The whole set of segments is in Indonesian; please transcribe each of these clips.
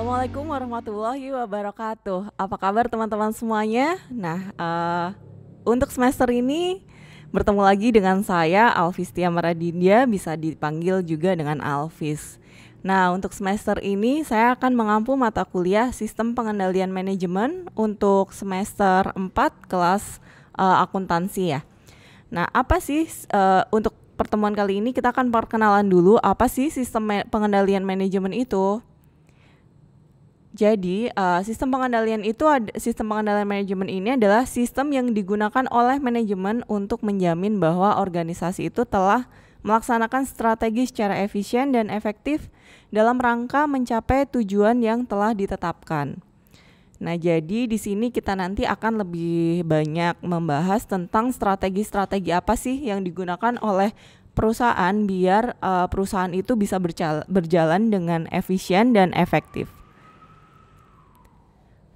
Assalamualaikum warahmatullahi wabarakatuh. Apa kabar teman-teman semuanya? Nah, uh, untuk semester ini bertemu lagi dengan saya Alvis Tia Maradindia, bisa dipanggil juga dengan Alvis. Nah, untuk semester ini saya akan mengampu mata kuliah Sistem Pengendalian Manajemen untuk semester 4 kelas uh, akuntansi ya. Nah, apa sih uh, untuk pertemuan kali ini kita akan perkenalan dulu apa sih sistem pengendalian manajemen itu. Jadi uh, sistem pengendalian itu sistem pengendalian manajemen ini adalah sistem yang digunakan oleh manajemen untuk menjamin bahwa organisasi itu telah melaksanakan strategi secara efisien dan efektif dalam rangka mencapai tujuan yang telah ditetapkan. Nah, jadi di sini kita nanti akan lebih banyak membahas tentang strategi-strategi apa sih yang digunakan oleh perusahaan biar uh, perusahaan itu bisa berjalan dengan efisien dan efektif.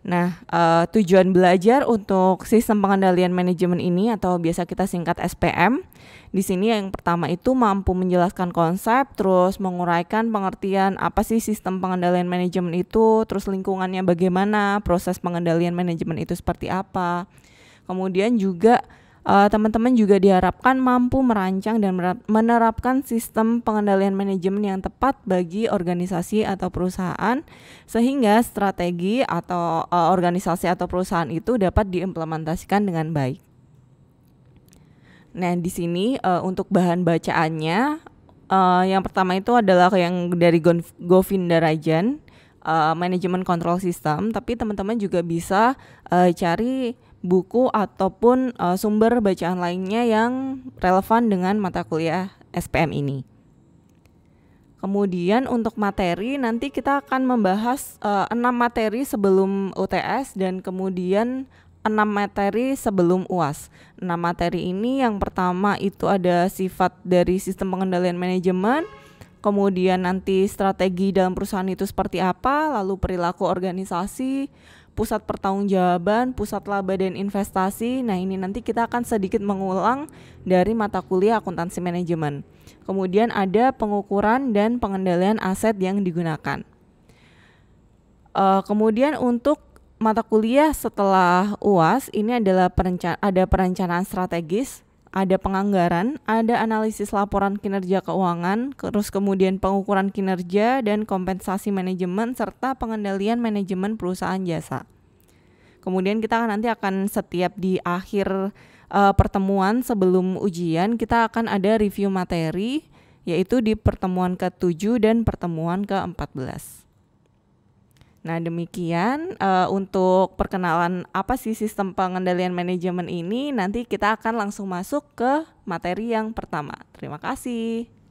Nah, uh, tujuan belajar untuk sistem pengendalian manajemen ini atau biasa kita singkat SPM. Di sini yang pertama itu mampu menjelaskan konsep, terus menguraikan pengertian apa sih sistem pengendalian manajemen itu, terus lingkungannya bagaimana, proses pengendalian manajemen itu seperti apa. Kemudian juga uh, teman-teman juga diharapkan mampu merancang dan menerapkan sistem pengendalian manajemen yang tepat bagi organisasi atau perusahaan sehingga strategi atau uh, organisasi atau perusahaan itu dapat diimplementasikan dengan baik. Nah, di sini uh, untuk bahan bacaannya uh, yang pertama itu adalah yang dari Govinda Rajan uh, manajemen kontrol sistem, tapi teman-teman juga bisa uh, cari buku ataupun uh, sumber bacaan lainnya yang relevan dengan mata kuliah SPM ini. Kemudian untuk materi nanti kita akan membahas eh, enam 6 materi sebelum UTS dan kemudian enam materi sebelum UAS. Enam materi ini yang pertama itu ada sifat dari sistem pengendalian manajemen, kemudian nanti strategi dalam perusahaan itu seperti apa, lalu perilaku organisasi, pusat pertanggungjawaban, pusat laba dan investasi. Nah, ini nanti kita akan sedikit mengulang dari mata kuliah akuntansi manajemen. Kemudian ada pengukuran dan pengendalian aset yang digunakan. Uh, kemudian untuk mata kuliah setelah UAS ini adalah perencana ada perencanaan strategis, ada penganggaran, ada analisis laporan kinerja keuangan, terus kemudian pengukuran kinerja dan kompensasi manajemen serta pengendalian manajemen perusahaan jasa. Kemudian kita nanti akan setiap di akhir uh, pertemuan sebelum ujian kita akan ada review materi yaitu di pertemuan ke-7 dan pertemuan ke-14. Nah, demikian uh, untuk perkenalan apa sih sistem pengendalian manajemen ini. Nanti kita akan langsung masuk ke materi yang pertama. Terima kasih.